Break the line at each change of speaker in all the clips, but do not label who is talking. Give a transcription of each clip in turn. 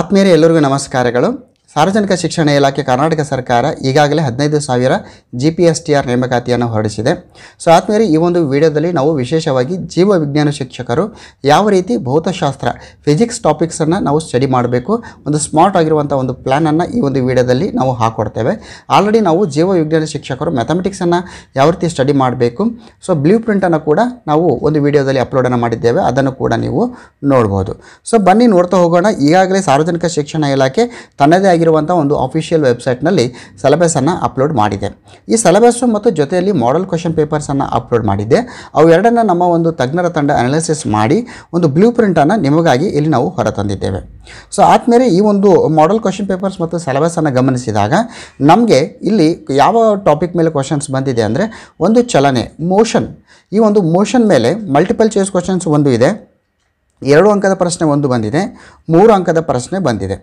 ಆತ್ಮೀಯರೇ ಎಲ್ಲರಿಗೂ ನಮಸ್ಕಾರಗಳು ಸಾರ್ವಜನಿಕ ಶಿಕ್ಷಣ ಇಲಾಖೆ ಕರ್ನಾಟಕ ಸರ್ಕಾರ ಈಗಾಗಲೇ ಹದಿನೈದು ಸಾವಿರ G P S T R ನೇಮಕಾತಿಯನ್ನು ಹೊರಡಿಸಿದೆ ಸೊ ಆದ್ಮೇಲೆ ಈ ಒಂದು ವಿಡಿಯೋದಲ್ಲಿ ನಾವು ವಿಶೇಷವಾಗಿ ಜೀವ ವಿಜ್ಞಾನ ಶಿಕ್ಷಕರು ಯಾವ ರೀತಿ ಭೌತಶಾಸ್ತ್ರ ಫಿಸಿಕ್ಸ್ ಟಾಪಿಕ್ಸನ್ನು ನಾವು ಸ್ಟಡಿ ಮಾಡಬೇಕು ಒಂದು ಸ್ಮಾರ್ಟ್ ಆಗಿರುವಂಥ ಒಂದು ಪ್ಲ್ಯಾನನ್ನು ಈ ಒಂದು ವಿಡಿಯೋದಲ್ಲಿ ನಾವು ಹಾಕೊಡ್ತೇವೆ ಆಲ್ರೆಡಿ ನಾವು ಜೀವ ವಿಜ್ಞಾನ ಶಿಕ್ಷಕರು ಮ್ಯಾಥಮೆಟಿಕ್ಸನ್ನು ಯಾವ ರೀತಿ ಸ್ಟಡಿ ಮಾಡಬೇಕು ಸೊ ಬ್ಲೂ ಪ್ರಿಂಟನ್ನು ಕೂಡ ನಾವು ಒಂದು ವಿಡಿಯೋದಲ್ಲಿ ಅಪ್ಲೋಡನ್ನು ಮಾಡಿದ್ದೇವೆ ಅದನ್ನು ಕೂಡ ನೀವು ನೋಡ್ಬೋದು ಸೊ ಬನ್ನಿ ನೋಡ್ತಾ ಹೋಗೋಣ ಈಗಾಗಲೇ ಸಾರ್ವಜನಿಕ ಶಿಕ್ಷಣ ಇಲಾಖೆ ತನ್ನದೇ ಆಗಿ ಆಗಿರುವಂಥ ಒಂದು ಅಫಿಷಿಯಲ್ ವೆಬ್ಸೈಟ್ನಲ್ಲಿ ಸಿಲೆಬಸನ್ನು ಅಪ್ಲೋಡ್ ಮಾಡಿದೆ ಈ ಸಿಲೆಬಸ್ಸು ಮತ್ತು ಜೊತೆಯಲ್ಲಿ ಮಾಡೆಲ್ ಕ್ವಶನ್ ಪೇಪರ್ಸನ್ನು ಅಪ್ಲೋಡ್ ಮಾಡಿದ್ದೆ ಅವು ನಮ್ಮ ಒಂದು ತಜ್ಞರ ತಂಡ ಅನಾಲಿಸಿಸ್ ಮಾಡಿ ಒಂದು ಬ್ಲೂ ಪ್ರಿಂಟನ್ನು ನಿಮಗಾಗಿ ಇಲ್ಲಿ ನಾವು ಹೊರತಂದಿದ್ದೇವೆ ಸೊ ಆದಮೇಲೆ ಈ ಒಂದು ಮಾಡಲ್ ಕ್ವಶನ್ ಪೇಪರ್ಸ್ ಮತ್ತು ಸಿಲೆಬಸನ್ನು ಗಮನಿಸಿದಾಗ ನಮಗೆ ಇಲ್ಲಿ ಯಾವ ಟಾಪಿಕ್ ಮೇಲೆ ಕ್ವಶನ್ಸ್ ಬಂದಿದೆ ಅಂದರೆ ಒಂದು ಚಲನೆ ಮೋಷನ್ ಈ ಒಂದು ಮೋಷನ್ ಮೇಲೆ ಮಲ್ಟಿಪಲ್ ಚೇಸ್ ಕ್ವಶನ್ಸ್ ಒಂದು ಇದೆ ಎರಡು ಅಂಕದ ಪ್ರಶ್ನೆ ಒಂದು ಬಂದಿದೆ ಮೂರು ಅಂಕದ ಪ್ರಶ್ನೆ ಬಂದಿದೆ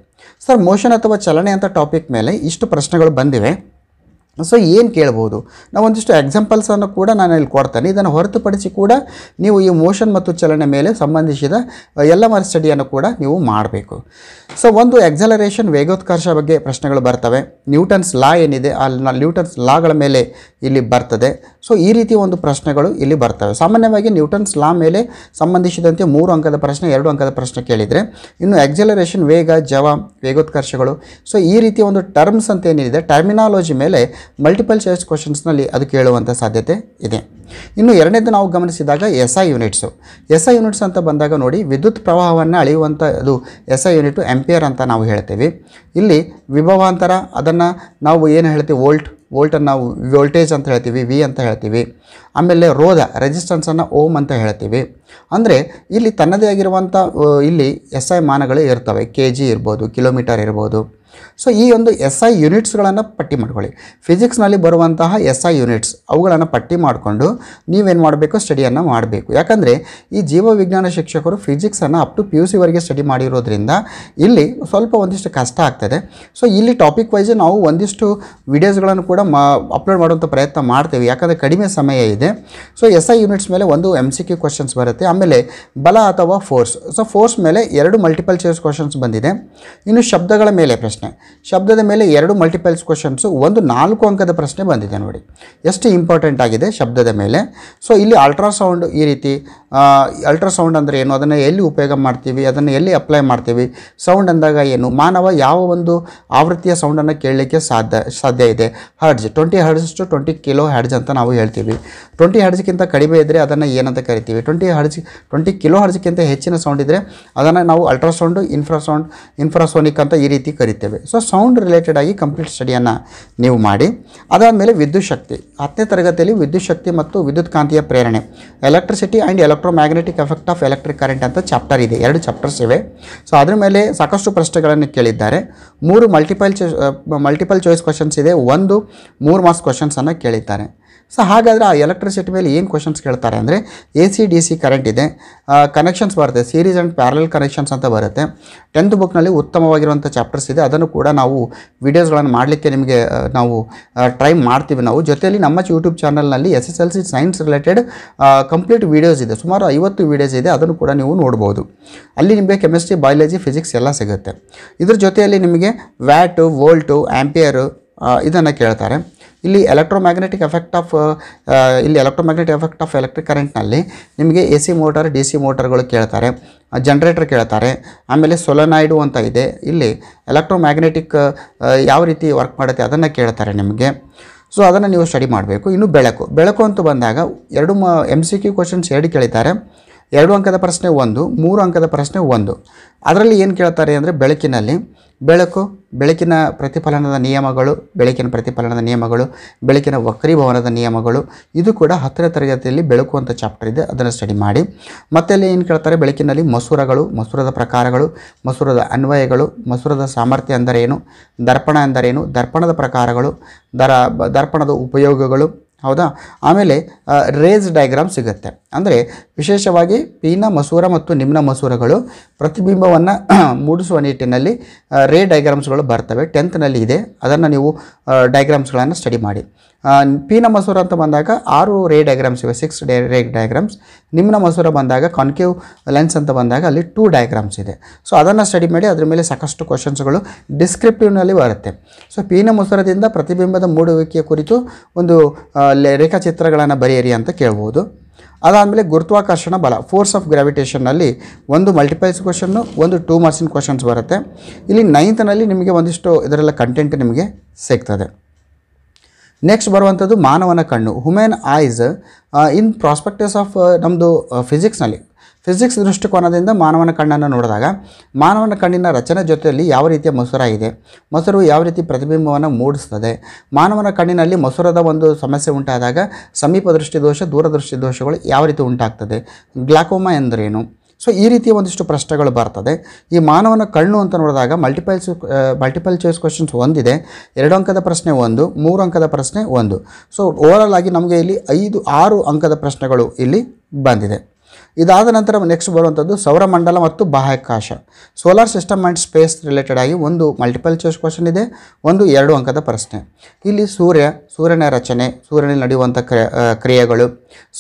ಸರ್ ಮೋಷನ್ ಅಥವಾ ಚಲನೆ ಅಂತ ಟಾಪಿಕ್ ಮೇಲೆ ಇಷ್ಟು ಪ್ರಶ್ನೆಗಳು ಬಂದಿವೆ ಸೊ ಏನು ಕೇಳ್ಬೋದು ನಾವು ಒಂದಿಷ್ಟು ಎಕ್ಸಾಂಪಲ್ಸನ್ನು ಕೂಡ ನಾನು ಇಲ್ಲಿ ಕೊಡ್ತೇನೆ ಇದನ್ನು ಹೊರತುಪಡಿಸಿ ಕೂಡ ನೀವು ಈ ಮೋಷನ್ ಮತ್ತು ಚಲನೆ ಮೇಲೆ ಸಂಬಂಧಿಸಿದ ಎಲ್ಲ ಮರ ಸ್ಟಡಿಯನ್ನು ಕೂಡ ನೀವು ಮಾಡಬೇಕು ಸೊ ಒಂದು ಎಕ್ಸಲರೇಷನ್ ವೇಗೋತ್ಕರ್ಷ ಬಗ್ಗೆ ಪ್ರಶ್ನೆಗಳು ಬರ್ತವೆ ನ್ಯೂಟನ್ಸ್ ಲಾ ಏನಿದೆ ಆ ನ್ಯೂಟನ್ಸ್ ಲಾಗಳ ಮೇಲೆ ಇಲ್ಲಿ ಬರ್ತದೆ ಸೊ ಈ ರೀತಿ ಒಂದು ಪ್ರಶ್ನೆಗಳು ಇಲ್ಲಿ ಬರ್ತವೆ ಸಾಮಾನ್ಯವಾಗಿ ನ್ಯೂಟನ್ಸ್ ಲಾ ಮೇಲೆ ಸಂಬಂಧಿಸಿದಂತೆ ಮೂರು ಅಂಕದ ಪ್ರಶ್ನೆ ಎರಡು ಅಂಕದ ಪ್ರಶ್ನೆ ಕೇಳಿದರೆ ಇನ್ನು ಎಕ್ಸಲರೇಷನ್ ವೇಗ ಜವ ವೇಗೋತ್ಕರ್ಷಗಳು ಸೊ ಈ ರೀತಿಯ ಒಂದು ಟರ್ಮ್ಸ್ ಅಂತ ಏನಿದೆ ಟರ್ಮಿನಾಲಜಿ ಮೇಲೆ ಮಲ್ಟಿಪಲ್ ಚಾಯ್ಸ್ ಕ್ವಶನ್ಸ್ನಲ್ಲಿ ಅದು ಕೇಳುವಂಥ ಸಾಧ್ಯತೆ ಇದೆ ಇನ್ನು ಎರಡನೇದು ನಾವು ಗಮನಿಸಿದಾಗ S I units S I units ಅಂತ ಬಂದಾಗ ನೋಡಿ ವಿದ್ಯುತ್ ಪ್ರವಾಹವನ್ನು ಅಳೆಯುವಂಥ ಅದು ಎಸ್ ಐ ಯೂನಿಟು ಎಂಪಿಯರ್ ಅಂತ ನಾವು ಹೇಳ್ತೀವಿ ಇಲ್ಲಿ ವಿಭವಾಂತರ ಅದನ್ನು ನಾವು ಏನು ಹೇಳ್ತೀವಿ ವೋಲ್ಟ್ ವೋಲ್ಟನ್ನು ನಾವು ವೋಲ್ಟೇಜ್ ಅಂತ ಹೇಳ್ತೀವಿ ವಿ ಅಂತ ಹೇಳ್ತೀವಿ ಆಮೇಲೆ ರೋಧ ರೆಸಿಸ್ಟೆನ್ಸನ್ನು ಓಮ್ ಅಂತ ಹೇಳ್ತೀವಿ ಅಂದರೆ ಇಲ್ಲಿ ತನ್ನದೇ ಆಗಿರುವಂಥ ಇಲ್ಲಿ ಎಸ್ ಐ ಮಾನಗಳು ಇರ್ತವೆ ಕೆ ಜಿ ಇರ್ಬೋದು ಕಿಲೋಮೀಟರ್ ಇರ್ಬೋದು ಸೊ ಈ ಒಂದು ಎಸ್ ಐ ಯೂನಿಟ್ಸ್ಗಳನ್ನು ಪಟ್ಟಿ ಮಾಡ್ಕೊಳ್ಳಿ ಫಿಸಿಕ್ಸ್ನಲ್ಲಿ ಬರುವಂತಹ ಎಸ್ ಐ ಯೂನಿಟ್ಸ್ ಅವುಗಳನ್ನು ಪಟ್ಟಿ ಮಾಡಿಕೊಂಡು ನೀವೇನು ಮಾಡಬೇಕು ಸ್ಟಡಿಯನ್ನು ಮಾಡಬೇಕು ಯಾಕಂದರೆ ಈ ಜೀವವಿಜ್ಞಾನ ಶಿಕ್ಷಕರು ಫಿಸಿಕ್ಸನ್ನು ಅಪ್ ಟು ಪಿ ಯು ಸಿವರೆಗೆ ಸ್ಟಡಿ ಮಾಡಿರೋದ್ರಿಂದ ಇಲ್ಲಿ ಸ್ವಲ್ಪ ಒಂದಿಷ್ಟು ಕಷ್ಟ ಆಗ್ತದೆ ಸೊ ಇಲ್ಲಿ ಟಾಪಿಕ್ ವೈಸ್ ನಾವು ಒಂದಿಷ್ಟು ವಿಡಿಯೋಸ್ಗಳನ್ನು ಕೂಡ ಮಾ ಅಪ್ಲೋಡ್ ಮಾಡುವಂಥ ಪ್ರಯತ್ನ ಮಾಡ್ತೇವೆ ಯಾಕಂದರೆ ಕಡಿಮೆ ಸಮಯ ಇದೆ ಸೊ ಎಸ್ ಐ ಯೂನಿಟ್ಸ್ ಮೇಲೆ ಒಂದು ಎಮ್ ಸಿ ಕ್ಯೂ ಕ್ವಶನ್ಸ್ ಬರುತ್ತೆ ಆಮೇಲೆ ಬಲ ಅಥವಾ ಫೋರ್ಸ್ ಸೊ ಫೋರ್ಸ್ ಮೇಲೆ ಎರಡು ಮಲ್ಟಿಪಲ್ ಚೇರ್ಸ್ ಕ್ವಶನ್ಸ್ ಬಂದಿದೆ ಇನ್ನು ಶಬ್ದಗಳ ಮೇಲೆ ಪ್ರಶ್ನೆ ಪ್ರಶ್ನೆ ಶಬ್ದದ ಮೇಲೆ ಎರಡು ಮಲ್ಟಿಪಲ್ಸ್ ಕ್ವಶನ್ಸು ಒಂದು ನಾಲ್ಕು ಅಂಕದ ಪ್ರಶ್ನೆ ಬಂದಿದೆ ನೋಡಿ ಎಷ್ಟು ಇಂಪಾರ್ಟೆಂಟ್ ಆಗಿದೆ ಶಬ್ದದ ಮೇಲೆ ಸೊ ಇಲ್ಲಿ ಅಲ್ಟ್ರಾಸೌಂಡ್ ಈ ರೀತಿ ಅಲ್ಟ್ರಾಸೌಂಡ್ ಅಂದರೆ ಏನು ಅದನ್ನು ಎಲ್ಲಿ ಉಪಯೋಗ ಮಾಡ್ತೀವಿ ಅದನ್ನು ಎಲ್ಲಿ ಅಪ್ಲೈ ಮಾಡ್ತೀವಿ ಸೌಂಡ್ ಅಂದಾಗ ಏನು ಮಾನವ ಯಾವ ಒಂದು ಆವೃತ್ತಿಯ ಸೌಂಡನ್ನು ಕೇಳಲಿಕ್ಕೆ ಸಾಧ್ಯ ಸಾಧ್ಯ ಇದೆ hertz twenty hertz to twenty kilo hertz ಅಂತ ನಾವು ಹೇಳ್ತೀವಿ ಟ್ವೆಂಟಿ ಹರ್ಡ್ಸ್ಗಿಂತ ಕಡಿಮೆ ಇದ್ದರೆ ಅದನ್ನು ಏನಂತ ಕರಿತೀವಿ ಟ್ವೆಂಟಿ ಹಡ್ಜ್ ಟ್ವೆಂಟಿ ಕಿಲೋ ಹರ್ಜ್ಗಿಂತ ಹೆಚ್ಚಿನ ಸೌಂಡ್ ಇದ್ದರೆ ಅದನ್ನು ನಾವು ಅಲ್ಟ್ರಾಸೌಂಡು ಇನ್ಫ್ರಾಸೌಂಡ್ ಇನ್ಫ್ರಾಸೋನಿಕ್ ಅಂತ ಈ ರೀತಿ ಕರಿತೇವೆ ಹೇಳ್ತೇವೆ ಸೊ ಸೌಂಡ್ ರಿಲೇಟೆಡ್ ಆಗಿ ಕಂಪ್ಲೀಟ್ ಸ್ಟಡಿಯನ್ನು ನೀವು ಮಾಡಿ ಮೇಲೆ ವಿದ್ಯುತ್ ಶಕ್ತಿ ಹತ್ತನೇ ತರಗತಿಯಲ್ಲಿ ವಿದ್ಯುತ್ ಶಕ್ತಿ ಮತ್ತು ವಿದ್ಯುತ್ ಕಾಂತಿಯ ಪ್ರೇರಣೆ electricity and electromagnetic effect of electric current ಅಂತ ಚಾಪ್ಟರ್ ಇದೆ ಎರಡು ಚಾಪ್ಟರ್ಸ್ ಇವೆ ಸೊ ಅದರ ಮೇಲೆ ಸಾಕಷ್ಟು ಪ್ರಶ್ನೆಗಳನ್ನು ಕೇಳಿದ್ದಾರೆ ಮೂರು ಮಲ್ಟಿಪಲ್ ಮಲ್ಟಿಪಲ್ ಚಾಯ್ಸ್ ಕ್ವಶನ್ಸ್ ಇದೆ ಒಂದು ಮೂರು ಮಾರ್ಕ್ಸ್ ಕ್ವಶನ್ಸನ್ನು ಕೇಳಿದ್ದಾರೆ ಸೊ ಹಾಗಾದರೆ ಆ ಎಲೆಕ್ಟ್ರಿಸಿಟಿ ಮೇಲೆ ಏನು ಕ್ವಶನ್ಸ್ ಕೇಳ್ತಾರೆ ಅಂದರೆ A C D C current ಇದೆ ಕನೆಕ್ಷನ್ಸ್ ಬರುತ್ತೆ ಸೀರೀಸ್ ಆ್ಯಂಡ್ ಪ್ಯಾರಲ್ ಕನೆಕ್ಷನ್ಸ್ ಅಂತ ಬರುತ್ತೆ ಟೆಂತ್ ಬುಕ್ನಲ್ಲಿ ಉತ್ತಮವಾಗಿರುವಂಥ ಚಾಪ್ಟರ್ಸ್ ಇದೆ ಅದನ್ನು ಕೂಡ ನಾವು ವೀಡಿಯೋಸ್ಗಳನ್ನು ಮಾಡಲಿಕ್ಕೆ ನಿಮಗೆ ನಾವು ಟ್ರೈ ಮಾಡ್ತೀವಿ ನಾವು ಜೊತೆಯಲ್ಲಿ ನಮ್ಮ ಯೂಟ್ಯೂಬ್ ಚಾನಲ್ನಲ್ಲಿ S S L C science related complete videos ಇದೆ ಸುಮಾರು ಐವತ್ತು ವೀಡಿಯೋಸ್ ಇದೆ ಅದನ್ನು ಕೂಡ ನೀವು ನೋಡ್ಬೋದು ಅಲ್ಲಿ ನಿಮಗೆ ಕೆಮಿಸ್ಟ್ರಿ ಬಯಾಲಜಿ ಫಿಸಿಕ್ಸ್ ಎಲ್ಲ ಸಿಗುತ್ತೆ ಇದ್ರ ಜೊತೆಯಲ್ಲಿ ನಿಮಗೆ ವ್ಯಾಟು ವೋಲ್ಟು ಆ್ಯಂಪಿಯರು ಇದನ್ನು ಕೇಳ್ತಾರೆ ಇಲ್ಲಿ ಎಲೆಕ್ಟ್ರೋಮ್ಯಾಗ್ನೆಟಿಕ್ ಎಫೆಕ್ಟ್ ಆಫ್ ಇಲ್ಲಿ ಎಲೆಕ್ಟ್ರೋಮ್ಯಾಗ್ನೆಟಿಕ್ ಎಫೆಕ್ಟ್ ಆಫ್ ಎಲೆಕ್ಟ್ರಿಕ್ ಕರೆಂಟ್ನಲ್ಲಿ ನಿಮಗೆ A C motor D C ಮೋಟರ್ಗಳು ಕೇಳ್ತಾರೆ ಜನ್ರೇಟರ್ ಕೇಳ್ತಾರೆ ಆಮೇಲೆ ಸೊಲೊನಾಯ್ಡು ಅಂತ ಇದೆ ಇಲ್ಲಿ ಎಲೆಕ್ಟ್ರೋಮ್ಯಾಗ್ನೆಟಿಕ್ uh, uh, ಯಾವ ರೀತಿ ವರ್ಕ್ ಮಾಡುತ್ತೆ ಅದನ್ನು ಕೇಳ್ತಾರೆ ನಿಮಗೆ ಸೊ ಅದನ್ನು ನೀವು ಸ್ಟಡಿ ಮಾಡಬೇಕು ಇನ್ನು ಬೆಳಕು ಬೆಳಕು ಅಂತ ಬಂದಾಗ ಎರಡು ಮ ಎಮ್ ಸಿ ಕ್ಯೂ ಕ್ವಶನ್ಸ್ ಎರಡು ಕೇಳಿದ್ದಾರೆ ಎರಡು ಅಂಕದ ಪ್ರಶ್ನೆ ಒಂದು ಮೂರು ಅಂಕದ ಪ್ರಶ್ನೆ ಒಂದು ಅದರಲ್ಲಿ ಏನು ಕೇಳ್ತಾರೆ ಅಂದರೆ ಬೆಳಕಿನಲ್ಲಿ ಬೆಳಕು ಬೆಳಕಿನ ಪ್ರತಿಫಲನದ ನಿಯಮಗಳು ಬೆಳಕಿನ ಪ್ರತಿಫಲನದ ನಿಯಮಗಳು ಬೆಳಕಿನ ವಕ್ರೀಭವನದ ನಿಯಮಗಳು ಇದು ಕೂಡ ಹತ್ತನೇ ತರಗತಿಯಲ್ಲಿ ಬೆಳಕು ಅಂತ ಚಾಪ್ಟರ್ ಇದೆ ಅದನ್ನು ಸ್ಟಡಿ ಮಾಡಿ ಮತ್ತೆ ಅಲ್ಲಿ ಏನು ಕೇಳ್ತಾರೆ ಬೆಳಕಿನಲ್ಲಿ ಮಸೂರಗಳು ಮಸೂರದ ಪ್ರಕಾರಗಳು ಮಸೂರದ ಅನ್ವಯಗಳು ಮಸೂರದ ಸಾಮರ್ಥ್ಯ ಅಂದರೇನು ದರ್ಪಣ ಅಂದರೇನು ದರ್ಪಣದ ಪ್ರಕಾರಗಳು ದರ ದರ್ಪಣದ ಉಪಯೋಗಗಳು ಹೌದಾ ಆಮೇಲೆ ರೇಸ್ ಡಯಾಗ್ರಾಮ್ ಸಿಗುತ್ತೆ ಅಂದರೆ ವಿಶೇಷವಾಗಿ ಪೀನ ಮಸೂರ ಮತ್ತು ನಿಮ್ನ ಮಸೂರಗಳು ಪ್ರತಿಬಿಂಬವನ್ನು ಮೂಡಿಸುವ ನಿಟ್ಟಿನಲ್ಲಿ ರೇ ಡಯಾಗ್ರಾಮ್ಸ್ಗಳು ಬರ್ತವೆ ಟೆಂತ್ನಲ್ಲಿ ಇದೆ ಅದನ್ನು ನೀವು ಡಯಾಗ್ರಾಮ್ಸ್ಗಳನ್ನು ಸ್ಟಡಿ ಮಾಡಿ ಪೀನ ಮಸೂರ ಅಂತ ಬಂದಾಗ ಆರು ರೇ ಡಯಾಗ್ರಾಮ್ಸ್ ಇವೆ ಸಿಕ್ಸ್ ಡೇ ರೇ ಡಯಾಗ್ರಾಮ್ಸ್ ನಿಮ್ನ ಮಸೂರ ಬಂದಾಗ ಕಾನ್ಕೇವ್ ಲೆನ್ಸ್ ಅಂತ ಬಂದಾಗ ಅಲ್ಲಿ ಟೂ ಡಯಾಗ್ರಾಮ್ಸ್ ಇದೆ ಸೊ ಅದನ್ನು ಸ್ಟಡಿ ಮಾಡಿ ಅದರ ಮೇಲೆ ಸಾಕಷ್ಟು ಕ್ವಶನ್ಸ್ಗಳು ಡಿಸ್ಕ್ರಿಪ್ಟಿವ್ನಲ್ಲಿ ಬರುತ್ತೆ ಸೊ ಪೀನ ಮಸೂರದಿಂದ ಪ್ರತಿಬಿಂಬದ ಮೂಡುವಿಕೆಯ ಕುರಿತು ಒಂದು ರೇಖಾಚಿತ್ರಗಳನ್ನು ಬರೆಯಿರಿ ಅಂತ ಕೇಳ್ಬೋದು ಅದಾದಮೇಲೆ ಗುರುತ್ವಾಕರ್ಷಣ ಬಲ ಫೋರ್ಸ್ ಆಫ್ ಗ್ರಾವಿಟೇಷನ್ನಲ್ಲಿ ಒಂದು ಮಲ್ಟಿಪಲ್ಸ್ ಕ್ವಶನ್ನು ಒಂದು ಟೂ ಮಾರ್ಕ್ಸಿನ ಕ್ವಶನ್ಸ್ ಬರುತ್ತೆ ಇಲ್ಲಿ ನೈನ್ತ್ನಲ್ಲಿ ನಿಮಗೆ ಒಂದಿಷ್ಟು ಇದರೆಲ್ಲ ಕಂಟೆಂಟ್ ನಿಮಗೆ ಸಿಗ್ತದೆ ನೆಕ್ಸ್ಟ್ ಬರುವಂಥದ್ದು ಮಾನವನ ಕಣ್ಣು human eyes in prospectus of ನಮ್ಮದು ಫಿಸಿಕ್ಸ್ನಲ್ಲಿ ಫಿಸಿಕ್ಸ್ ದೃಷ್ಟಿಕೋನದಿಂದ ಮಾನವನ ಕಣ್ಣನ್ನು ನೋಡಿದಾಗ ಮಾನವನ ಕಣ್ಣಿನ ರಚನೆ ಜೊತೆಯಲ್ಲಿ ಯಾವ ರೀತಿಯ ಮೊಸರ ಇದೆ ಮೊಸರು ಯಾವ ರೀತಿ ಪ್ರತಿಬಿಂಬವನ್ನು ಮೂಡಿಸ್ತದೆ ಮಾನವನ ಕಣ್ಣಿನಲ್ಲಿ ಮೊಸರದ ಒಂದು ಸಮಸ್ಯೆ ಉಂಟಾದಾಗ ಸಮೀಪ ದೃಷ್ಟಿ ದೋಷ ದೋಷಗಳು ಯಾವ ರೀತಿ ಉಂಟಾಗ್ತದೆ ಗ್ಲಾಕೋಮಾ ಎಂದರೇನು ಸೊ ಈ ರೀತಿಯ ಒಂದಿಷ್ಟು ಪ್ರಶ್ನೆಗಳು ಬರ್ತದೆ ಈ ಮಾನವನ ಕಣ್ಣು ಅಂತ ನೋಡಿದಾಗ ಮಲ್ಟಿಪಲ್ ಮಲ್ಟಿಪಲ್ ಚಾಯ್ಸ್ ಕ್ವಶನ್ಸ್ ಒಂದಿದೆ ಎರಡು ಅಂಕದ ಪ್ರಶ್ನೆ ಒಂದು ಮೂರು ಅಂಕದ ಪ್ರಶ್ನೆ ಒಂದು ಸೊ ಓವರಾಲ್ ಆಗಿ ನಮಗೆ ಇಲ್ಲಿ ಐದು ಆರು ಅಂಕದ ಪ್ರಶ್ನೆಗಳು ಇಲ್ಲಿ ಬಂದಿದೆ ಇದಾದ ನಂತರ ನೆಕ್ಸ್ಟ್ ಬರುವಂಥದ್ದು ಸೌರಮಂಡಲ ಮತ್ತು ಬಾಹ್ಯಾಕಾಶ solar system and space related ಆಗಿ ಒಂದು ಮಲ್ಟಿಪಲ್ ಚೂಸ್ ಕ್ವಶನ್ ಇದೆ ಒಂದು ಎರಡು ಅಂಕದ ಪ್ರಶ್ನೆ ಇಲ್ಲಿ ಸೂರ್ಯ ಸೂರ್ಯನ ರಚನೆ ಸೂರ್ಯನಲ್ಲಿ ನಡೆಯುವಂಥ ಕ್ರಿಯೆಗಳು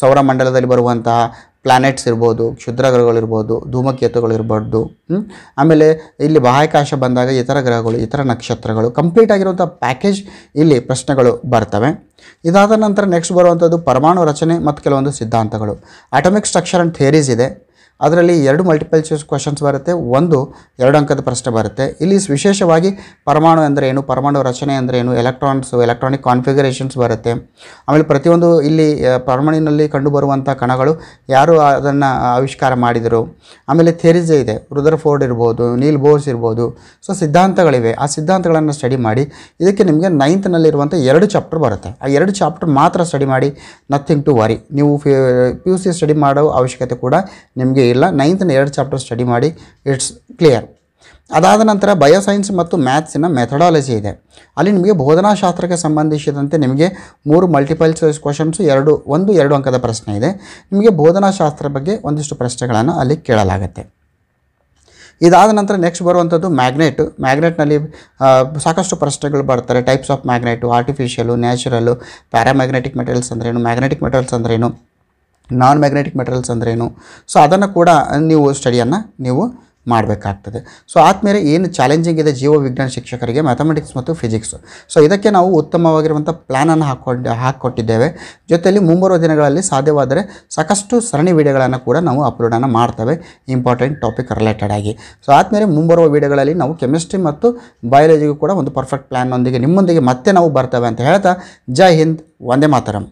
ಸೌರಮಂಡಲದಲ್ಲಿ ಬರುವಂತಹ ಪ್ಲಾನೆಟ್ಸ್ ಇರ್ಬೋದು ಕ್ಷುದ್ರಗ್ರಹಗಳಿರ್ಬೋದು ಧೂಮಕೇತುಗಳಿರ್ಬೋದು ಆಮೇಲೆ ಇಲ್ಲಿ ಬಾಹ್ಯಾಕಾಶ ಬಂದಾಗ ಇತರ ಗ್ರಹಗಳು ಇತರ ನಕ್ಷತ್ರಗಳು ಕಂಪ್ಲೀಟ್ ಆಗಿರುವಂಥ ಪ್ಯಾಕೇಜ್ ಇಲ್ಲಿ ಪ್ರಶ್ನೆಗಳು ಬರ್ತವೆ ಇದಾದ ನಂತರ ನೆಕ್ಸ್ಟ್ ಬರುವಂಥದ್ದು ಪರಮಾಣು ರಚನೆ ಮತ್ತು ಕೆಲವೊಂದು ಸಿದ್ಧಾಂತಗಳು ಆಟಮಿಕ್ ಸ್ಟ್ರಕ್ಚರ್ ಆ್ಯಂಡ್ ಥಿಯರೀಸ್ ಇದೆ ಅದರಲ್ಲಿ ಎರಡು ಮಲ್ಟಿಪಲ್ ಚೂಸ್ ಕ್ವಶನ್ಸ್ ಬರುತ್ತೆ ಒಂದು ಎರಡು ಅಂಕದ ಪ್ರಶ್ನೆ ಬರುತ್ತೆ ಇಲ್ಲಿ ವಿಶೇಷವಾಗಿ ಪರಮಾಣು ಅಂದರೆ ಏನು ಪರಮಾಣು ರಚನೆ ಅಂದರೆ ಏನು ಎಲೆಕ್ಟ್ರಾನ್ಸ್ ಎಲೆಕ್ಟ್ರಾನಿಕ್ ಕಾನ್ಫಿಗರೇಷನ್ಸ್ ಬರುತ್ತೆ ಆಮೇಲೆ ಪ್ರತಿಯೊಂದು ಇಲ್ಲಿ ಪರಮಾಣಿನಲ್ಲಿ ಕಂಡುಬರುವಂಥ ಕಣಗಳು ಯಾರು ಅದನ್ನು ಆವಿಷ್ಕಾರ ಮಾಡಿದರು ಆಮೇಲೆ ಥೆರಿಜೆ ಇದೆ ಫೋರ್ಡ್ ಇರ್ಬೋದು ನೀಲ್ ಬೋರ್ಸ್ ಇರ್ಬೋದು ಸೊ ಸಿದ್ಧಾಂತಗಳಿವೆ ಆ ಸಿದ್ಧಾಂತಗಳನ್ನು ಸ್ಟಡಿ ಮಾಡಿ ಇದಕ್ಕೆ ನಿಮಗೆ ನೈನ್ತ್ನಲ್ಲಿರುವಂಥ ಎರಡು ಚಾಪ್ಟರ್ ಬರುತ್ತೆ ಆ ಎರಡು ಚಾಪ್ಟರ್ ಮಾತ್ರ ಸ್ಟಡಿ ಮಾಡಿ ನಥಿಂಗ್ ಟು ವರಿ ನೀವು ಪಿ ಯು ಸಿ ಸ್ಟಡಿ ಮಾಡೋ ಅವಶ್ಯಕತೆ ಕೂಡ ನಿಮಗೆ ಇಲ್ಲ ನೈನ್ತ್ನ ಎರಡು ಚಾಪ್ಟರ್ ಸ್ಟಡಿ ಮಾಡಿ ಇಟ್ಸ್ ಕ್ಲಿಯರ್ ಅದಾದ ನಂತರ ಬಯೋಸೈನ್ಸ್ ಮತ್ತು ಮ್ಯಾಥ್ಸಿನ ಮೆಥಡಾಲಜಿ ಇದೆ ಅಲ್ಲಿ ನಿಮಗೆ ಬೋಧನಾಶಾಸ್ತ್ರಕ್ಕೆ ಸಂಬಂಧಿಸಿದಂತೆ ನಿಮಗೆ ಮೂರು ಮಲ್ಟಿಪಲ್ ಚಾಯ್ಸ್ ಕ್ವಶನ್ಸು ಎರಡು ಒಂದು ಎರಡು ಅಂಕದ ಪ್ರಶ್ನೆ ಇದೆ ನಿಮಗೆ ಬೋಧನಾಶಾಸ್ತ್ರ ಬಗ್ಗೆ ಒಂದಿಷ್ಟು ಪ್ರಶ್ನೆಗಳನ್ನು ಅಲ್ಲಿ ಕೇಳಲಾಗುತ್ತೆ ಇದಾದ ನಂತರ ನೆಕ್ಸ್ಟ್ ಬರುವಂಥದ್ದು ಮ್ಯಾಗ್ನೆಟ್ ಮ್ಯಾಗ್ನೆಟ್ನಲ್ಲಿ ಸಾಕಷ್ಟು ಪ್ರಶ್ನೆಗಳು ಬರ್ತಾರೆ types of magnet artificial natural paramagnetic materials ಅಂದ್ರೇನು ಮ್ಯಾಗ್ನೆಟಿಕ್ ಮೆಟೀರಿಯಲ್ಸ್ ಅಂದ್ರೇನು ನಾನ್ ಮ್ಯಾಗ್ನೆಟಿಕ್ ಮೆಟೀರಿಯಲ್ಸ್ ಅಂದ್ರೇನು ಸೊ ಅದನ್ನು ಕೂಡ ನೀವು ಸ್ಟಡಿಯನ್ನು ನೀವು ಮಾಡಬೇಕಾಗ್ತದೆ ಸೊ ಆದಮೇಲೆ ಏನು ಚಾಲೆಂಜಿಂಗ್ ಇದೆ ಜೀವವಿಜ್ಞಾನ ಶಿಕ್ಷಕರಿಗೆ ಮ್ಯಾಥಮೆಟಿಕ್ಸ್ ಮತ್ತು ಫಿಸಿಕ್ಸ್ ಸೊ ಇದಕ್ಕೆ ನಾವು ಉತ್ತಮವಾಗಿರುವಂಥ ಪ್ಲ್ಯಾನನ್ನು ಹಾಕ್ಕೊಂಡು ಹಾಕಿಕೊಟ್ಟಿದ್ದೇವೆ ಜೊತೆಯಲ್ಲಿ ಮುಂಬರುವ ದಿನಗಳಲ್ಲಿ ಸಾಧ್ಯವಾದರೆ ಸಾಕಷ್ಟು ಸರಣಿ ವಿಡಿಯೋಗಳನ್ನು ಕೂಡ ನಾವು ಅಪ್ಲೋಡನ್ನು ಮಾಡ್ತೇವೆ ಇಂಪಾರ್ಟೆಂಟ್ ಟಾಪಿಕ್ ರಿಲೇಟೆಡ್ ಆಗಿ ಸೊ ಆದಮೇಲೆ ಮುಂಬರುವ ವಿಡಿಯೋಗಳಲ್ಲಿ ನಾವು ಕೆಮಿಸ್ಟ್ರಿ ಮತ್ತು ಬಯಾಲಜಿಗೂ ಕೂಡ ಒಂದು ಪರ್ಫೆಕ್ಟ್ ಪ್ಲ್ಯಾನ್ನೊಂದಿಗೆ ನಿಮ್ಮೊಂದಿಗೆ ಮತ್ತೆ ನಾವು ಬರ್ತೇವೆ ಅಂತ ಹೇಳ್ತಾ ಜೈ ಹಿಂದ್ ಒಂದೇ ಮಾತರಂ